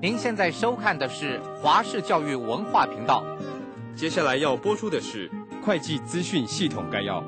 您现在收看的是华视教育文化频道，接下来要播出的是会计资讯系统概要。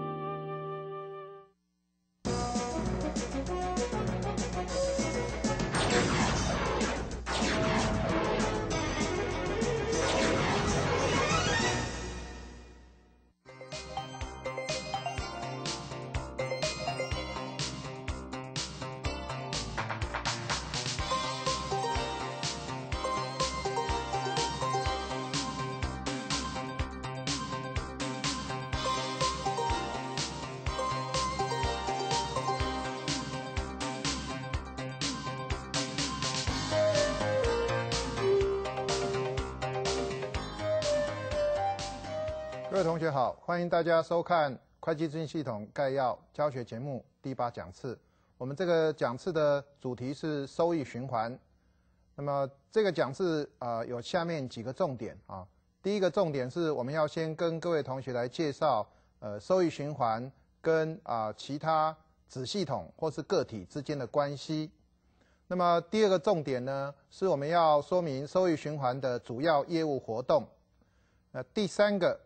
欢迎大家收看《会计资讯系统概要》教学节目第八讲次。我们这个讲次的主题是收益循环。那么这个讲次啊有下面几个重点啊。第一个重点是我们要先跟各位同学来介绍呃收益循环跟啊其他子系统或是个体之间的关系。那么第二个重点呢是我们要说明收益循环的主要业务活动。那第三个。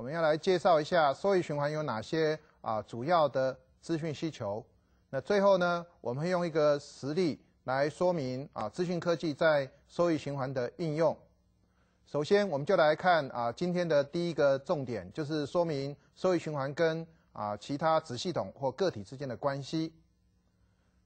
我们要来介绍一下收益循环有哪些啊主要的资讯需求。那最后呢，我们会用一个实例来说明啊资讯科技在收益循环的应用。首先，我们就来看啊今天的第一个重点，就是说明收益循环跟啊其他子系统或个体之间的关系。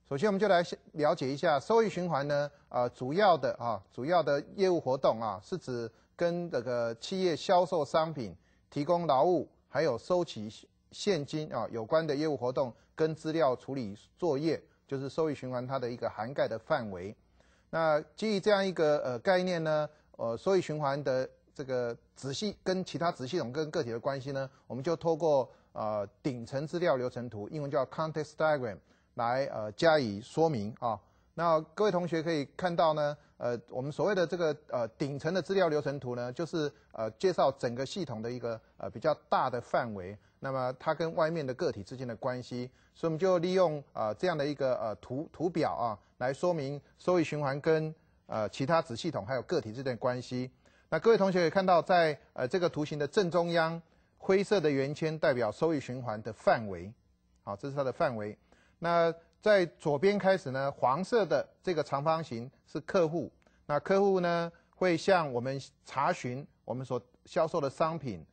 首先，我们就来了解一下收益循环呢，呃主要的啊主要的业务活动啊是指跟这个企业销售商品。提供劳务，还有收取现金啊，有关的业务活动跟资料处理作业，就是收益循环它的一个涵盖的范围。那基于这样一个呃概念呢，呃，收益循环的这个子系跟其他子系统跟个体的关系呢，我们就透过呃顶层资料流程图，英文叫 context diagram，来呃加以说明啊。那各位同学可以看到呢。呃，我们所谓的这个呃顶层的资料流程图呢，就是呃介绍整个系统的一个呃比较大的范围，那么它跟外面的个体之间的关系，所以我们就利用呃这样的一个呃图图表啊，来说明收益循环跟呃其他子系统还有个体之间的关系。那各位同学可以看到，在呃这个图形的正中央，灰色的圆圈代表收益循环的范围，好，这是它的范围。那在左边开始呢，黄色的这个长方形是客户，那客户呢会向我们查询我们所销售的商品，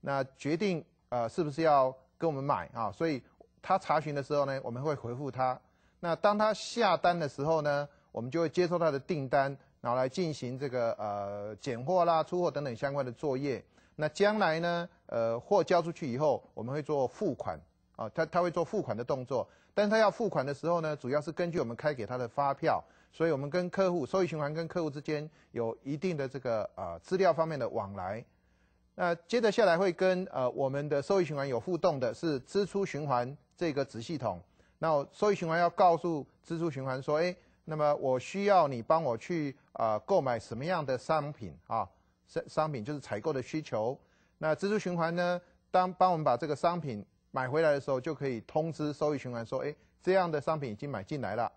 那决定呃是不是要跟我们买啊？所以他查询的时候呢，我们会回复他。那当他下单的时候呢，我们就会接收他的订单，然后来进行这个呃拣货啦、出货等等相关的作业。那将来呢，呃，货交出去以后，我们会做付款。啊，他他会做付款的动作，但是他要付款的时候呢，主要是根据我们开给他的发票，所以我们跟客户收益循环跟客户之间有一定的这个呃资料方面的往来。那接着下来会跟呃我们的收益循环有互动的是支出循环这个子系统。那收益循环要告诉支出循环说：哎，那么我需要你帮我去啊购买什么样的商品啊？商商品就是采购的需求。那支出循环呢，当帮我们把这个商品。买回来的时候就可以通知收益循环说：“哎，这样的商品已经买进来了。”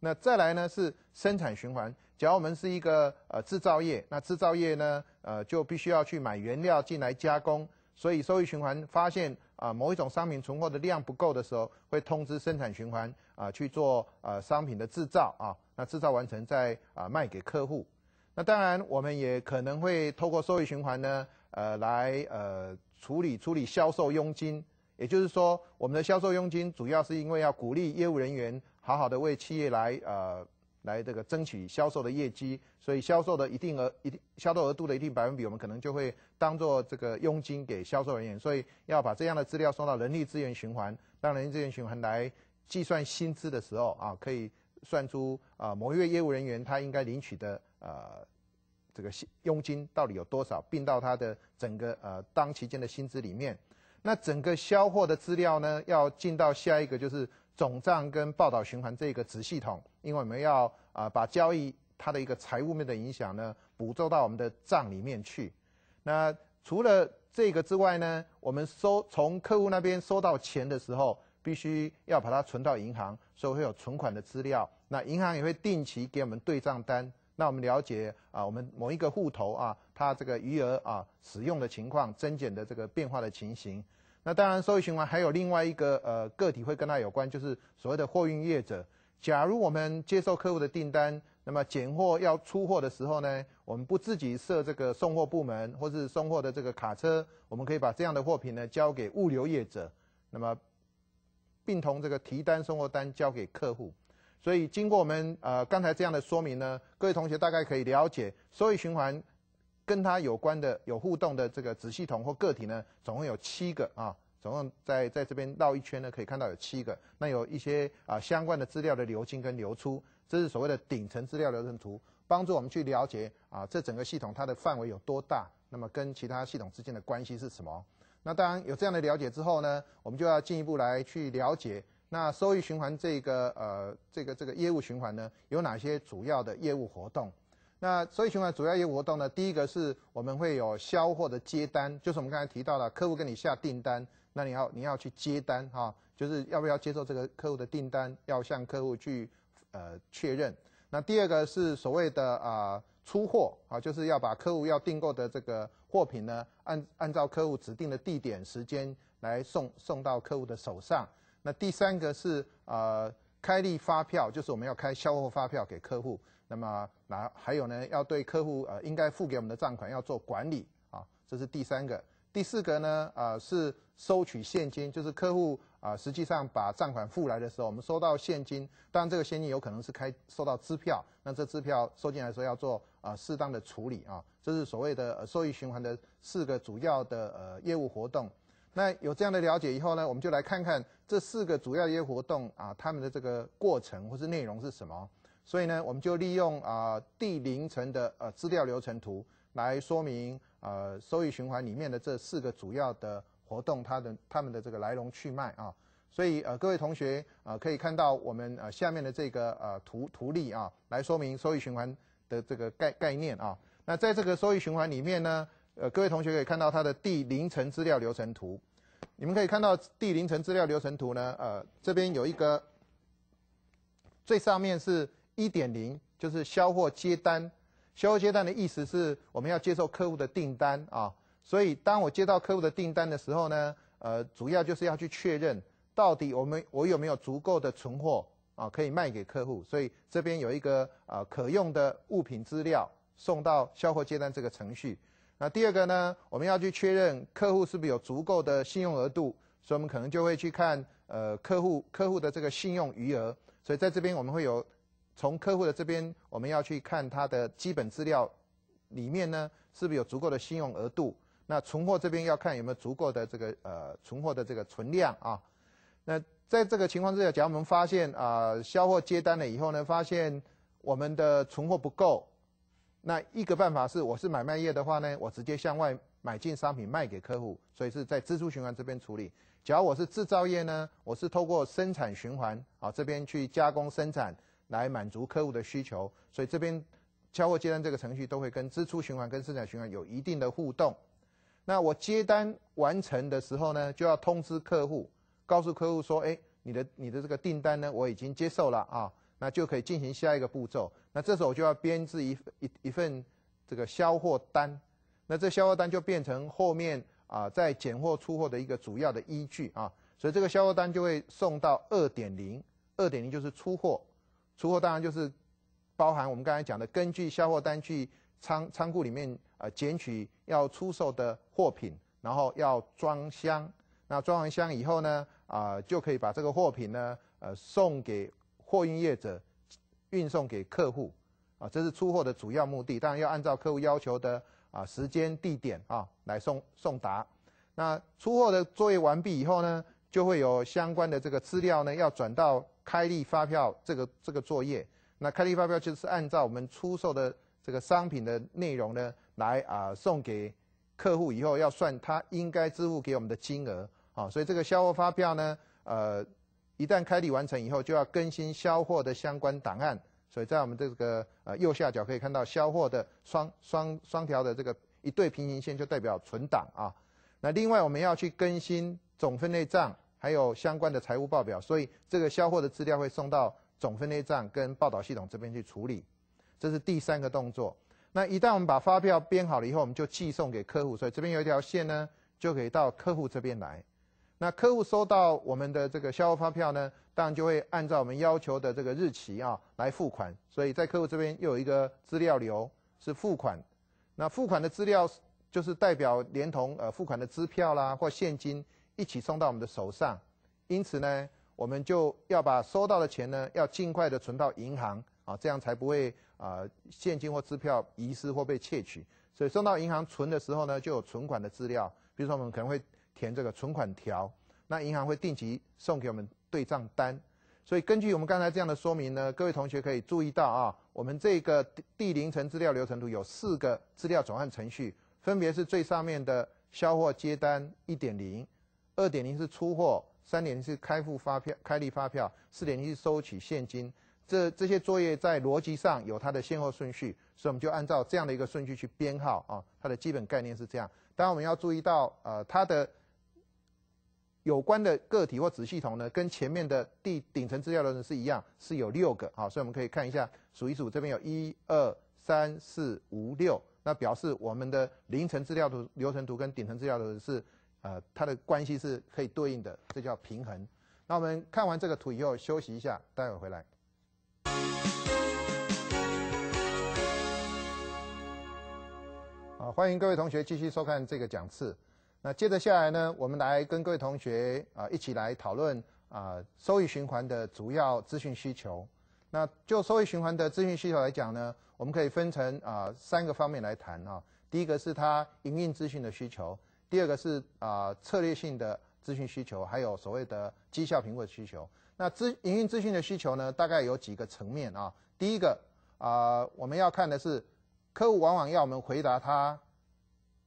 那再来呢是生产循环。假如我们是一个呃制造业，那制造业呢呃就必须要去买原料进来加工。所以收益循环发现啊某一种商品存货的量不够的时候，会通知生产循环啊去做呃商品的制造啊。那制造完成再啊卖给客户。那当然我们也可能会透过收益循环呢呃来呃处理处理销售佣金。也就是说，我们的销售佣金主要是因为要鼓励业务人员好好的为企业来呃来这个争取销售的业绩，所以销售的一定额一定销售额度的一定百分比，我们可能就会当做这个佣金给销售人员。所以要把这样的资料送到人力资源循环，让人力资源循环来计算薪资的时候啊，可以算出啊某一位业务人员他应该领取的呃这个薪佣金到底有多少，并到他的整个呃当期间的薪资里面。那整个销货的资料呢，要进到下一个就是总账跟报道循环这个子系统，因为我们要啊把交易它的一个财务面的影响呢，捕捉到我们的账里面去。那除了这个之外呢，我们收从客户那边收到钱的时候，必须要把它存到银行，所以会有存款的资料。那银行也会定期给我们对账单，那我们了解啊，我们某一个户头啊。它这个余额啊，使用的情况增减的这个变化的情形。那当然，收益循环还有另外一个呃个体会跟它有关，就是所谓的货运业者。假如我们接受客户的订单，那么拣货要出货的时候呢，我们不自己设这个送货部门或是送货的这个卡车，我们可以把这样的货品呢交给物流业者，那么并同这个提单送货单交给客户。所以经过我们呃刚才这样的说明呢，各位同学大概可以了解收益循环。跟它有关的、有互动的这个子系统或个体呢，总共有七个啊。总共在在这边绕一圈呢，可以看到有七个。那有一些啊相关的资料的流进跟流出，这是所谓的顶层资料流程图，帮助我们去了解啊这整个系统它的范围有多大，那么跟其他系统之间的关系是什么？那当然有这样的了解之后呢，我们就要进一步来去了解那收益循环这个呃这个这个业务循环呢有哪些主要的业务活动。那所以循环主要有活动呢，第一个是我们会有销货的接单，就是我们刚才提到了客户跟你下订单，那你要你要去接单哈，就是要不要接受这个客户的订单，要向客户去呃确认。那第二个是所谓的啊出货啊，就是要把客户要订购的这个货品呢，按按照客户指定的地点时间来送送到客户的手上。那第三个是啊开立发票，就是我们要开销货发票给客户。那么，那还有呢？要对客户呃应该付给我们的账款要做管理啊，这是第三个。第四个呢，呃是收取现金，就是客户啊实际上把账款付来的时候，我们收到现金。当然，这个现金有可能是开收到支票，那这支票收进来的时候要做啊适当的处理啊，这是所谓的呃、收益循环的四个主要的呃业务活动。那有这样的了解以后呢，我们就来看看这四个主要业务活动啊，他们的这个过程或是内容是什么。所以呢，我们就利用啊第零层的呃资料流程图来说明呃收益循环里面的这四个主要的活动，它的它们的这个来龙去脉啊。所以呃各位同学呃可以看到我们呃下面的这个呃图图例啊，来说明收益循环的这个概概念啊。那在这个收益循环里面呢，呃各位同学可以看到它的第零层资料流程图，你们可以看到第零层资料流程图呢，呃这边有一个最上面是。一点零就是销货接单，销货接单的意思是我们要接受客户的订单啊。所以当我接到客户的订单的时候呢，呃，主要就是要去确认到底我们我有没有足够的存货啊，可以卖给客户。所以这边有一个呃可用的物品资料送到销货接单这个程序。那第二个呢，我们要去确认客户是不是有足够的信用额度，所以我们可能就会去看呃客户客户的这个信用余额。所以在这边我们会有。从客户的这边，我们要去看他的基本资料里面呢，是不是有足够的信用额度？那存货这边要看有没有足够的这个呃存货的这个存量啊。那在这个情况之下，假如我们发现啊销货接单了以后呢，发现我们的存货不够，那一个办法是，我是买卖业的话呢，我直接向外买进商品卖给客户，所以是在支出循环这边处理。假如我是制造业呢，我是透过生产循环啊这边去加工生产。来满足客户的需求，所以这边交货接单这个程序都会跟支出循环、跟生产循环有一定的互动。那我接单完成的时候呢，就要通知客户，告诉客户说：“哎，你的你的这个订单呢，我已经接受了啊。”那就可以进行下一个步骤。那这时候我就要编制一一一份这个销货单，那这销货单就变成后面啊在拣货出货的一个主要的依据啊。所以这个销货单就会送到二点零，二点零就是出货。出货当然就是包含我们刚才讲的，根据销货单去仓仓库里面呃捡取要出售的货品，然后要装箱。那装完箱以后呢，啊就可以把这个货品呢，呃送给货运业者，运送给客户。啊，这是出货的主要目的。当然要按照客户要求的啊时间地点啊来送送达。那出货的作业完毕以后呢，就会有相关的这个资料呢要转到。开立发票这个这个作业，那开立发票就是按照我们出售的这个商品的内容呢，来啊送给客户以后要算他应该支付给我们的金额啊，所以这个销货发票呢，呃，一旦开立完成以后就要更新销货的相关档案，所以在我们这个呃右下角可以看到销货的双双双条的这个一对平行线就代表存档啊，那另外我们要去更新总分类账。还有相关的财务报表，所以这个销货的资料会送到总分类账跟报导系统这边去处理，这是第三个动作。那一旦我们把发票编好了以后，我们就寄送给客户，所以这边有一条线呢，就可以到客户这边来。那客户收到我们的这个销货发票呢，当然就会按照我们要求的这个日期啊来付款。所以在客户这边又有一个资料流是付款。那付款的资料就是代表连同呃付款的支票啦或现金。一起送到我们的手上，因此呢，我们就要把收到的钱呢，要尽快的存到银行啊，这样才不会啊现金或支票遗失或被窃取。所以，送到银行存的时候呢，就有存款的资料。比如说，我们可能会填这个存款条，那银行会定期送给我们对账单。所以，根据我们刚才这样的说明呢，各位同学可以注意到啊，我们这个第零层资料流程图有四个资料转换程序，分别是最上面的销货接单一点零。二点零是出货，三点零是开付发票、开立发票，四点零是收取现金。这这些作业在逻辑上有它的先后顺序，所以我们就按照这样的一个顺序去编号啊。它的基本概念是这样。当然我们要注意到，呃，它的有关的个体或子系统呢，跟前面的第顶层资料流程是一样，是有六个啊。所以我们可以看一下，数一数这边有一二三四五六，那表示我们的零层资料图流程图跟顶层资料的是。呃，它的关系是可以对应的，这叫平衡。那我们看完这个图以后，休息一下，待会回来。好，欢迎各位同学继续收看这个讲次。那接着下来呢，我们来跟各位同学啊一起来讨论啊收益循环的主要资讯需求。那就收益循环的资讯需求来讲呢，我们可以分成啊三个方面来谈啊。第一个是它营运资讯的需求。第二个是啊，策略性的资讯需求，还有所谓的绩效评估的需求。那营运营资讯的需求呢，大概有几个层面啊。第一个啊，我们要看的是，客户往往要我们回答他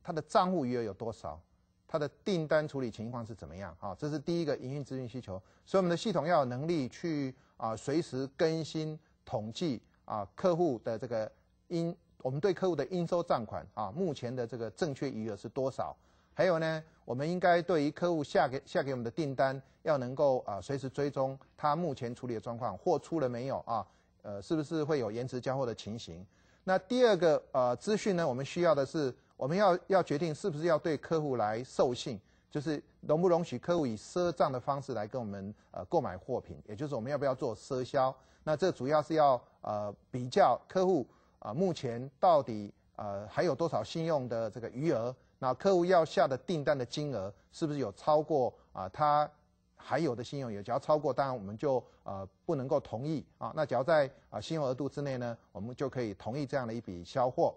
他的账户余额有多少，他的订单处理情况是怎么样啊。这是第一个营运资讯需求，所以我们的系统要有能力去啊，随时更新统计啊客户的这个应我们对客户的应收账款啊，目前的这个正确余额是多少。还有呢，我们应该对于客户下给下给我们的订单，要能够啊随时追踪他目前处理的状况，货出了没有啊？呃，是不是会有延迟交货的情形？那第二个呃资讯呢，我们需要的是我们要要决定是不是要对客户来授信，就是容不容许客户以赊账的方式来跟我们呃购买货品，也就是我们要不要做赊销？那这主要是要呃比较客户啊目前到底呃还有多少信用的这个余额。那客户要下的订单的金额是不是有超过啊？他还有的信用也，只要超过，当然我们就呃不能够同意啊。那只要在啊信用额度之内呢，我们就可以同意这样的一笔销货。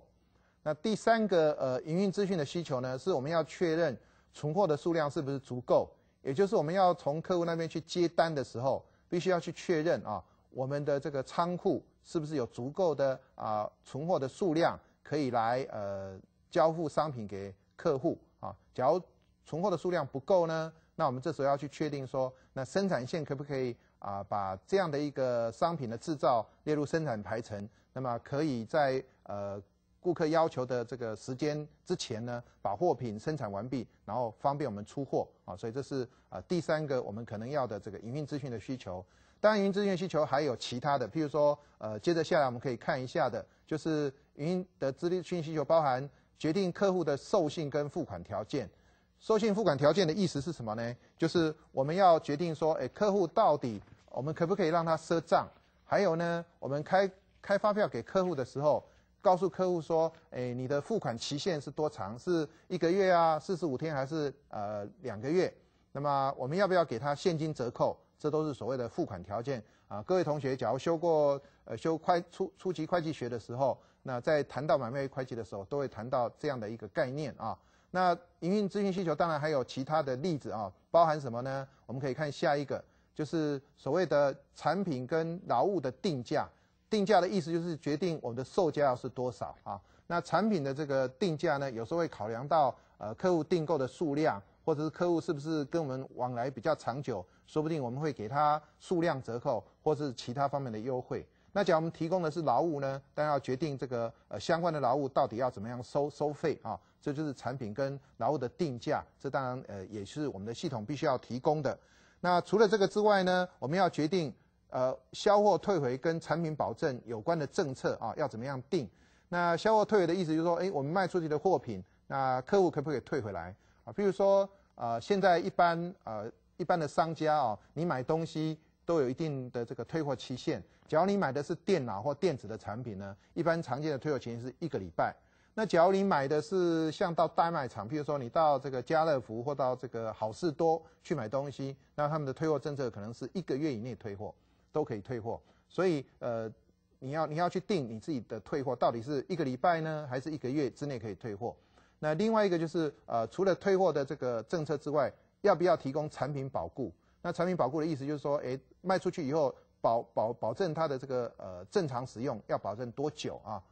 那第三个呃营运资讯的需求呢，是我们要确认存货的数量是不是足够，也就是我们要从客户那边去接单的时候，必须要去确认啊我们的这个仓库是不是有足够的啊存货的数量可以来呃交付商品给。客户啊，假如存货的数量不够呢，那我们这时候要去确定说，那生产线可不可以啊把这样的一个商品的制造列入生产排程，那么可以在呃顾客要求的这个时间之前呢，把货品生产完毕，然后方便我们出货啊，所以这是啊第三个我们可能要的这个营运资讯的需求。当然，营运资讯需求还有其他的，譬如说呃，接着下来我们可以看一下的就是营运的资讯需求包含。决定客户的授信跟付款条件，授信付款条件的意思是什么呢？就是我们要决定说，哎，客户到底我们可不可以让他赊账？还有呢，我们开开发票给客户的时候，告诉客户说，哎，你的付款期限是多长？是一个月啊？四十五天还是呃两个月？那么我们要不要给他现金折扣？这都是所谓的付款条件啊。各位同学，假如修过呃修会初初级会计学的时候。那在谈到买卖会计的时候，都会谈到这样的一个概念啊。那营运资讯需求当然还有其他的例子啊，包含什么呢？我们可以看下一个，就是所谓的产品跟劳务的定价。定价的意思就是决定我们的售价是多少啊。那产品的这个定价呢，有时候会考量到呃客户订购的数量，或者是客户是不是跟我们往来比较长久，说不定我们会给他数量折扣或是其他方面的优惠。那假如我们提供的是劳务呢？当然要决定这个呃相关的劳务到底要怎么样收收费啊，这就是产品跟劳务的定价，这当然呃也是我们的系统必须要提供的。那除了这个之外呢，我们要决定呃销货退回跟产品保证有关的政策啊，要怎么样定？那销货退回的意思就是说，哎，我们卖出去的货品，那客户可不可以退回来啊？比如说呃，现在一般呃一般的商家哦，你买东西。都有一定的这个退货期限。假如你买的是电脑或电子的产品呢，一般常见的退货期限是一个礼拜。那假如你买的是像到代卖场，譬如说你到这个家乐福或到这个好事多去买东西，那他们的退货政策可能是一个月以内退货都可以退货。所以呃，你要你要去定你自己的退货到底是一个礼拜呢，还是一个月之内可以退货。那另外一个就是呃，除了退货的这个政策之外，要不要提供产品保固？那产品保护的意思就是说，哎，卖出去以后保保保证它的这个呃正常使用要保证多久啊？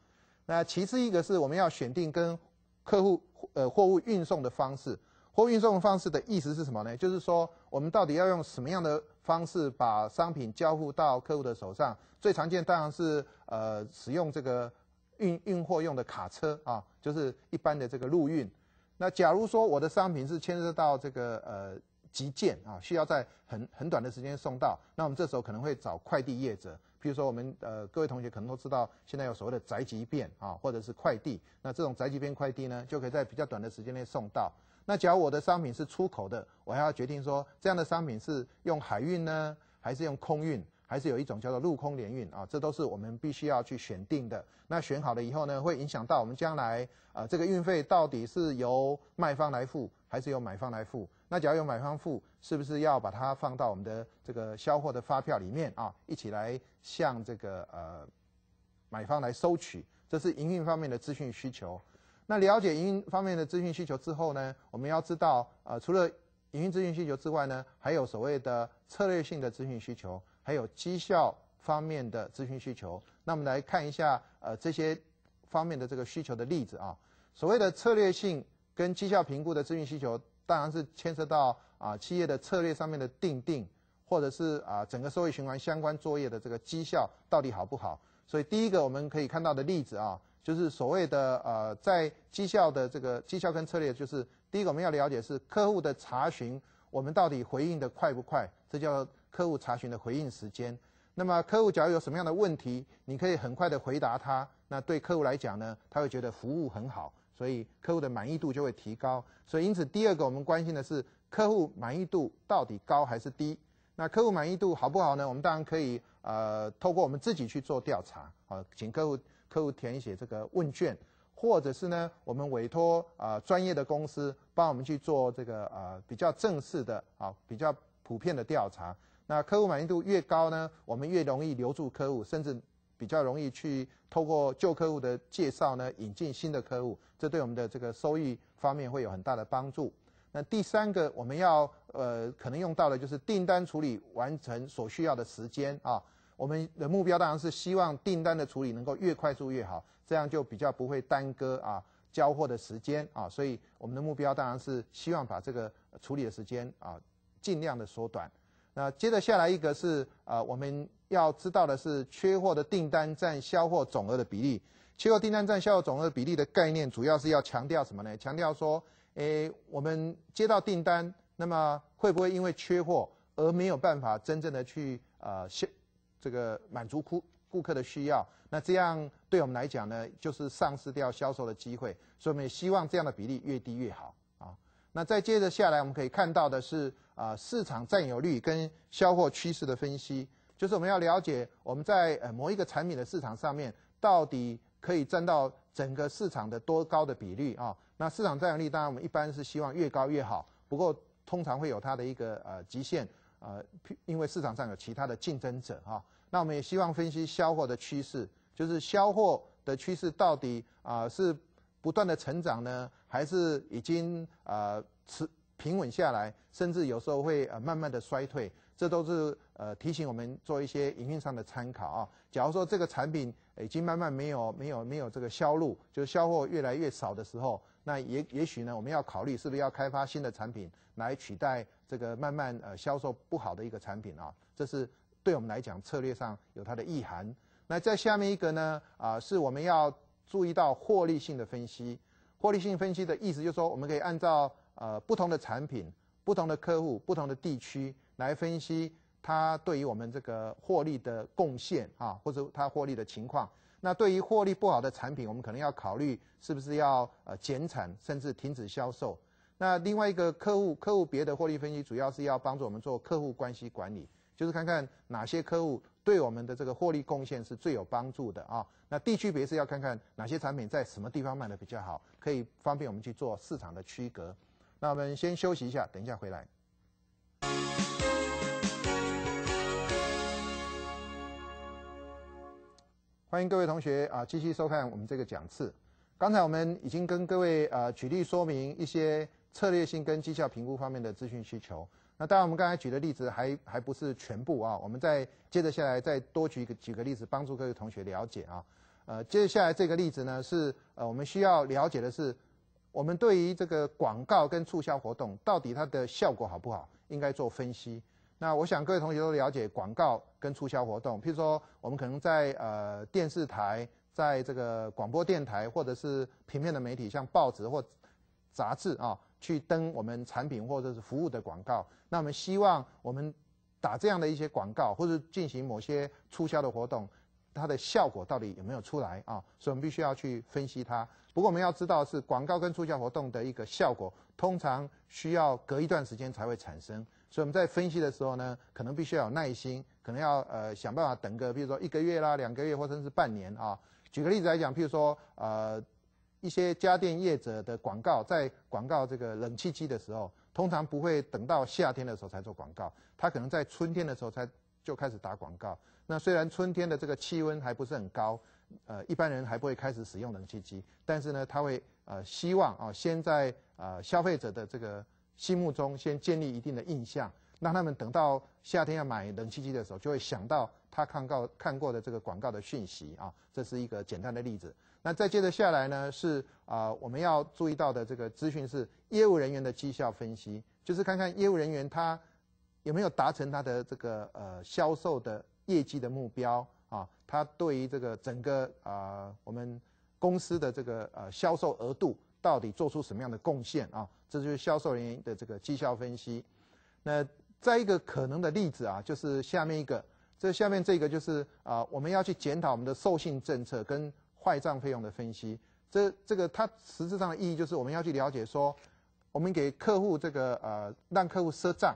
那其次一个是我们要选定跟客户呃货物运送的方式，货物运送方式的意思是什么呢？就是说我们到底要用什么样的方式把商品交付到客户的手上？最常见当然是呃使用这个运运货用的卡车啊，就是一般的这个陆运。那假如说我的商品是牵涉到这个呃。急件啊，需要在很很短的时间送到。那我们这时候可能会找快递业者，比如说我们呃各位同学可能都知道，现在有所谓的宅急便啊，或者是快递。那这种宅急便快递呢，就可以在比较短的时间内送到。那假如我的商品是出口的，我还要决定说这样的商品是用海运呢，还是用空运，还是有一种叫做陆空联运啊？这都是我们必须要去选定的。那选好了以后呢，会影响到我们将来啊这个运费到底是由卖方来付，还是由买方来付？那假如有买方付，是不是要把它放到我们的这个销货的发票里面啊？一起来向这个呃买方来收取，这是营运方面的资讯需求。那了解营运方面的资讯需求之后呢，我们要知道呃，除了营运资讯需求之外呢，还有所谓的策略性的资讯需求，还有绩效方面的资讯需求。那我们来看一下呃这些方面的这个需求的例子啊。所谓的策略性跟绩效评估的资讯需求。当然是牵涉到啊企业的策略上面的定定，或者是啊整个社会循环相关作业的这个绩效到底好不好？所以第一个我们可以看到的例子啊，就是所谓的呃在绩效的这个绩效跟策略，就是第一个我们要了解是客户的查询，我们到底回应的快不快？这叫客户查询的回应时间。那么客户假如有什么样的问题，你可以很快的回答他，那对客户来讲呢，他会觉得服务很好。所以客户的满意度就会提高，所以因此第二个我们关心的是客户满意度到底高还是低？那客户满意度好不好呢？我们当然可以呃，透过我们自己去做调查，呃，请客户客户填写这个问卷，或者是呢，我们委托呃专业的公司帮我们去做这个呃比较正式的啊比较普遍的调查。那客户满意度越高呢，我们越容易留住客户，甚至。比较容易去透过旧客户的介绍呢，引进新的客户，这对我们的这个收益方面会有很大的帮助。那第三个我们要呃可能用到的就是订单处理完成所需要的时间啊，我们的目标当然是希望订单的处理能够越快速越好，这样就比较不会耽搁啊交货的时间啊，所以我们的目标当然是希望把这个处理的时间啊尽量的缩短。那接着下来一个是啊我们。要知道的是，缺货的订单占销货总额的比例。缺货订单占销货总额比例的概念，主要是要强调什么呢？强调说，诶，我们接到订单，那么会不会因为缺货而没有办法真正的去呃，销这个满足库？顾客的需要？那这样对我们来讲呢，就是丧失掉销售的机会。所以，我们也希望这样的比例越低越好啊。那再接着下来，我们可以看到的是啊，市场占有率跟销货趋势的分析。就是我们要了解我们在呃某一个产品的市场上面，到底可以占到整个市场的多高的比率啊？那市场占有率当然我们一般是希望越高越好，不过通常会有它的一个呃极限呃，因为市场上有其他的竞争者哈。那我们也希望分析销货的趋势，就是销货的趋势到底啊是不断的成长呢，还是已经啊持平稳下来，甚至有时候会呃慢慢的衰退。这都是呃提醒我们做一些营运上的参考啊。假如说这个产品已经慢慢没有没有没有这个销路，就是销货越来越少的时候，那也也许呢，我们要考虑是不是要开发新的产品来取代这个慢慢呃销售不好的一个产品啊。这是对我们来讲策略上有它的意涵。那在下面一个呢啊，是我们要注意到获利性的分析。获利性分析的意思就是说，我们可以按照呃不同的产品、不同的客户、不同的地区。来分析它对于我们这个获利的贡献啊，或者它获利的情况。那对于获利不好的产品，我们可能要考虑是不是要呃减产，甚至停止销售。那另外一个客户客户别的获利分析，主要是要帮助我们做客户关系管理，就是看看哪些客户对我们的这个获利贡献是最有帮助的啊。那地区别是要看看哪些产品在什么地方卖的比较好，可以方便我们去做市场的区隔。那我们先休息一下，等一下回来。欢迎各位同学啊，继续收看我们这个讲次。刚才我们已经跟各位啊举例说明一些策略性跟绩效评估方面的资讯需求。那当然，我们刚才举的例子还还不是全部啊。我们再接着下来，再多举一个举个例子，帮助各位同学了解啊。呃，接下来这个例子呢，是呃我们需要了解的是，我们对于这个广告跟促销活动，到底它的效果好不好，应该做分析。那我想各位同学都了解广告跟促销活动，譬如说我们可能在呃电视台，在这个广播电台，或者是平面的媒体，像报纸或杂志啊，去登我们产品或者是服务的广告。那我们希望我们打这样的一些广告，或者进行某些促销的活动，它的效果到底有没有出来啊？所以我们必须要去分析它。不过我们要知道是广告跟促销活动的一个效果，通常需要隔一段时间才会产生。所以我们在分析的时候呢，可能必须要有耐心，可能要呃想办法等个，比如说一个月啦、两个月，或者是半年啊。举个例子来讲，譬如说呃一些家电业者的广告，在广告这个冷气机的时候，通常不会等到夏天的时候才做广告，他可能在春天的时候才就开始打广告。那虽然春天的这个气温还不是很高，呃一般人还不会开始使用冷气机，但是呢，他会呃希望啊先在呃消费者的这个。心目中先建立一定的印象，让他们等到夏天要买冷气机的时候，就会想到他看告看过的这个广告的讯息啊。这是一个简单的例子。那再接着下来呢，是啊，我们要注意到的这个资讯是业务人员的绩效分析，就是看看业务人员他有没有达成他的这个呃销售的业绩的目标啊。他对于这个整个啊我们公司的这个呃销售额度到底做出什么样的贡献啊？这就是销售人员的这个绩效分析。那再一个可能的例子啊，就是下面一个，这下面这个就是啊，我们要去检讨我们的授信政策跟坏账费用的分析。这这个它实质上的意义就是我们要去了解说，我们给客户这个呃让客户赊账，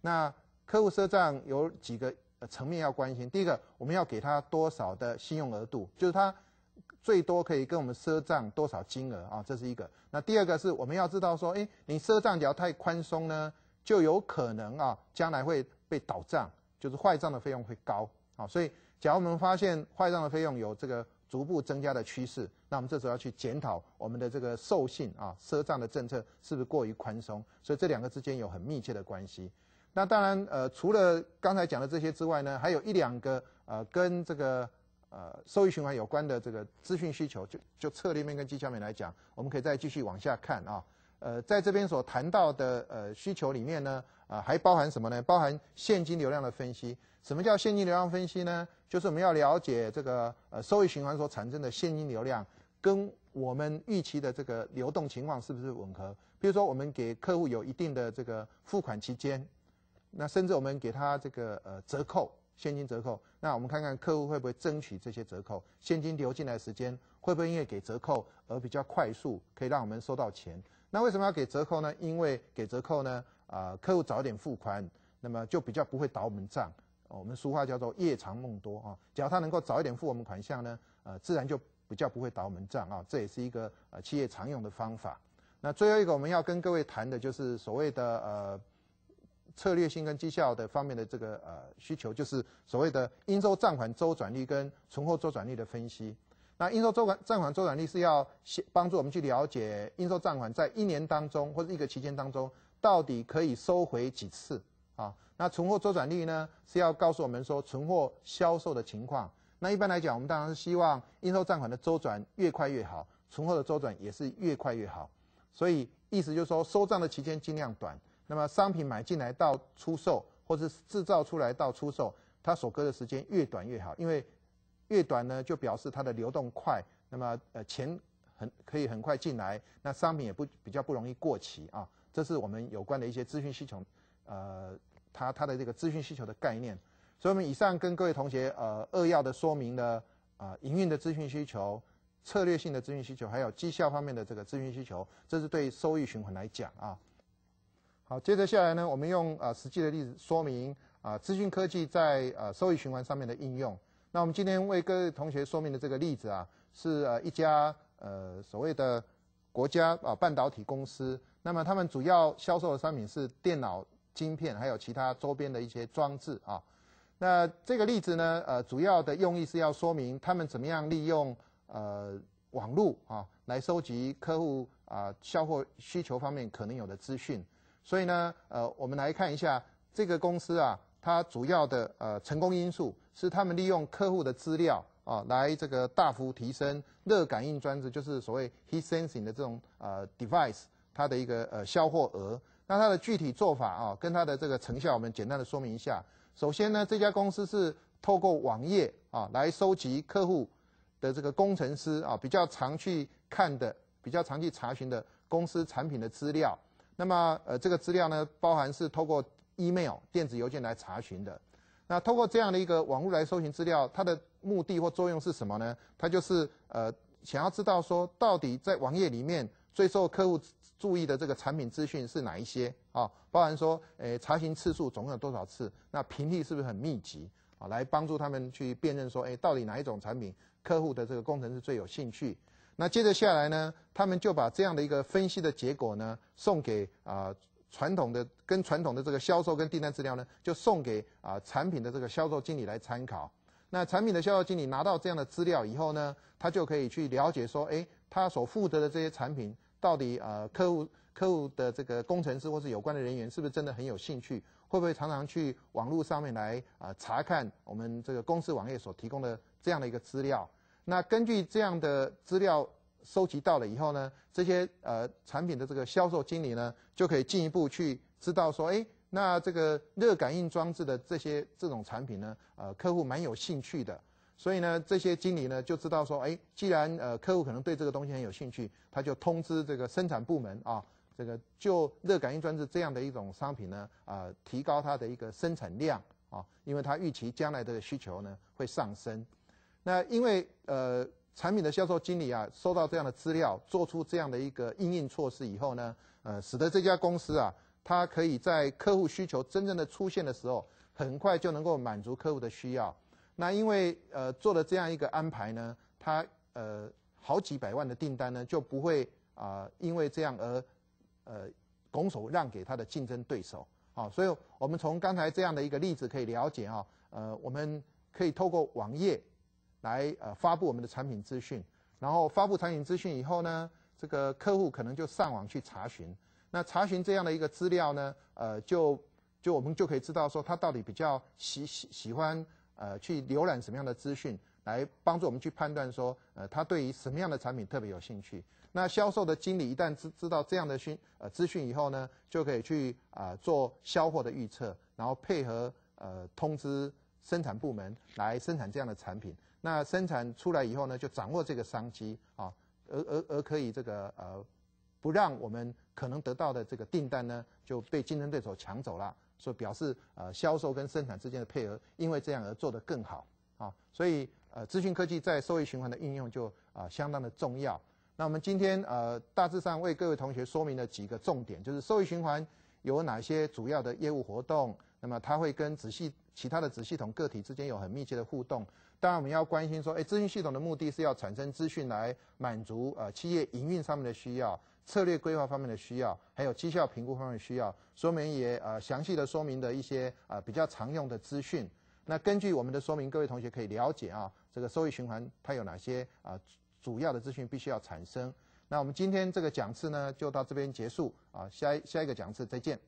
那客户赊账有几个层面要关心。第一个，我们要给他多少的信用额度，就是他。最多可以跟我们赊账多少金额啊？这是一个。那第二个是我们要知道说，诶，你赊账只要太宽松呢，就有可能啊，将来会被倒账，就是坏账的费用会高啊。所以，假如我们发现坏账的费用有这个逐步增加的趋势，那我们这时候要去检讨我们的这个授信啊，赊账的政策是不是过于宽松？所以这两个之间有很密切的关系。那当然，呃，除了刚才讲的这些之外呢，还有一两个呃，跟这个。呃，收益循环有关的这个资讯需求，就就策略面跟技巧面来讲，我们可以再继续往下看啊。呃，在这边所谈到的呃需求里面呢，啊还包含什么呢？包含现金流量的分析。什么叫现金流量分析呢？就是我们要了解这个呃收益循环所产生的现金流量，跟我们预期的这个流动情况是不是吻合。比如说，我们给客户有一定的这个付款期间，那甚至我们给他这个呃折扣。现金折扣，那我们看看客户会不会争取这些折扣？现金流进来的时间会不会因为给折扣而比较快速，可以让我们收到钱？那为什么要给折扣呢？因为给折扣呢，啊，客户早点付款，那么就比较不会倒我们账。我们俗话叫做夜长梦多啊，只要他能够早一点付我们款项呢，呃，自然就比较不会倒我们账啊。这也是一个呃企业常用的方法。那最后一个我们要跟各位谈的就是所谓的呃。策略性跟绩效的方面的这个呃需求，就是所谓的应收账款周转率跟存货周转率的分析。那应收账款账款周转率是要先帮助我们去了解应收账款在一年当中或者一个期间当中到底可以收回几次啊？那存货周转率呢是要告诉我们说存货销售的情况。那一般来讲，我们当然是希望应收账款的周转越快越好，存货的周转也是越快越好。所以意思就是说，收账的期间尽量短。那么，商品买进来到出售，或是制造出来到出售，它所隔的时间越短越好，因为越短呢，就表示它的流动快，那么呃钱很可以很快进来，那商品也不比较不容易过期啊。这是我们有关的一些资讯需求，呃，它它的这个资讯需求的概念。所以，我们以上跟各位同学呃扼要的说明了啊，营运的资讯需求、策略性的资讯需求，还有绩效方面的这个资讯需求，这是对收益循环来讲啊。好，接着下来呢，我们用呃实际的例子说明啊，资讯科技在呃收益循环上面的应用。那我们今天为各位同学说明的这个例子啊，是呃一家呃所谓的国家啊半导体公司。那么他们主要销售的商品是电脑晶片，还有其他周边的一些装置啊。那这个例子呢，呃主要的用意是要说明他们怎么样利用呃网络啊，来收集客户啊销货需求方面可能有的资讯。所以呢，呃，我们来看一下这个公司啊，它主要的呃成功因素是他们利用客户的资料啊，来这个大幅提升热感应装置，就是所谓 heat sensing 的这种呃 device，它的一个呃销货额。那它的具体做法啊，跟它的这个成效，我们简单的说明一下。首先呢，这家公司是透过网页啊，来收集客户的这个工程师啊，比较常去看的、比较常去查询的公司产品的资料。那么，呃，这个资料呢，包含是透过 email 电子邮件来查询的。那通过这样的一个网络来搜寻资料，它的目的或作用是什么呢？它就是呃，想要知道说，到底在网页里面最受客户注意的这个产品资讯是哪一些啊？包含说，诶，查询次数总共有多少次？那频率是不是很密集啊？来帮助他们去辨认说，诶，到底哪一种产品客户的这个工程师最有兴趣？那接着下来呢，他们就把这样的一个分析的结果呢，送给啊传统的跟传统的这个销售跟订单资料呢，就送给啊产品的这个销售经理来参考。那产品的销售经理拿到这样的资料以后呢，他就可以去了解说，哎，他所负责的这些产品到底呃客户客户的这个工程师或是有关的人员是不是真的很有兴趣，会不会常常去网络上面来啊查看我们这个公司网页所提供的这样的一个资料。那根据这样的资料收集到了以后呢，这些呃产品的这个销售经理呢，就可以进一步去知道说，哎，那这个热感应装置的这些这种产品呢，呃，客户蛮有兴趣的。所以呢，这些经理呢就知道说，哎，既然呃客户可能对这个东西很有兴趣，他就通知这个生产部门啊，这个就热感应装置这样的一种商品呢，啊，提高它的一个生产量啊，因为它预期将来的需求呢会上升。那因为呃，产品的销售经理啊，收到这样的资料，做出这样的一个应应措施以后呢，呃，使得这家公司啊，它可以在客户需求真正的出现的时候，很快就能够满足客户的需要。那因为呃，做了这样一个安排呢，它呃，好几百万的订单呢，就不会啊，因为这样而呃，拱手让给他的竞争对手。好，所以我们从刚才这样的一个例子可以了解啊，呃，我们可以透过网页。来呃发布我们的产品资讯，然后发布产品资讯以后呢，这个客户可能就上网去查询。那查询这样的一个资料呢，呃，就就我们就可以知道说他到底比较喜喜喜欢呃去浏览什么样的资讯，来帮助我们去判断说呃他对于什么样的产品特别有兴趣。那销售的经理一旦知知道这样的讯呃资讯以后呢，就可以去啊做销货的预测，然后配合呃通知生产部门来生产这样的产品。那生产出来以后呢，就掌握这个商机啊，而而而可以这个呃，不让我们可能得到的这个订单呢就被竞争对手抢走了，所以表示呃销售跟生产之间的配合，因为这样而做得更好啊。所以呃，资讯科技在收益循环的应用就啊相当的重要。那我们今天呃大致上为各位同学说明了几个重点，就是收益循环有哪些主要的业务活动，那么它会跟子系其他的子系统个体之间有很密切的互动。当然，我们要关心说，哎，资讯系统的目的是要产生资讯来满足呃企业营运上面的需要、策略规划方面的需要，还有绩效评估方面的需要。说明也呃详细的说明的一些啊比较常用的资讯。那根据我们的说明，各位同学可以了解啊，这个收益循环它有哪些啊主要的资讯必须要产生。那我们今天这个讲次呢就到这边结束啊，下一下一个讲次再见。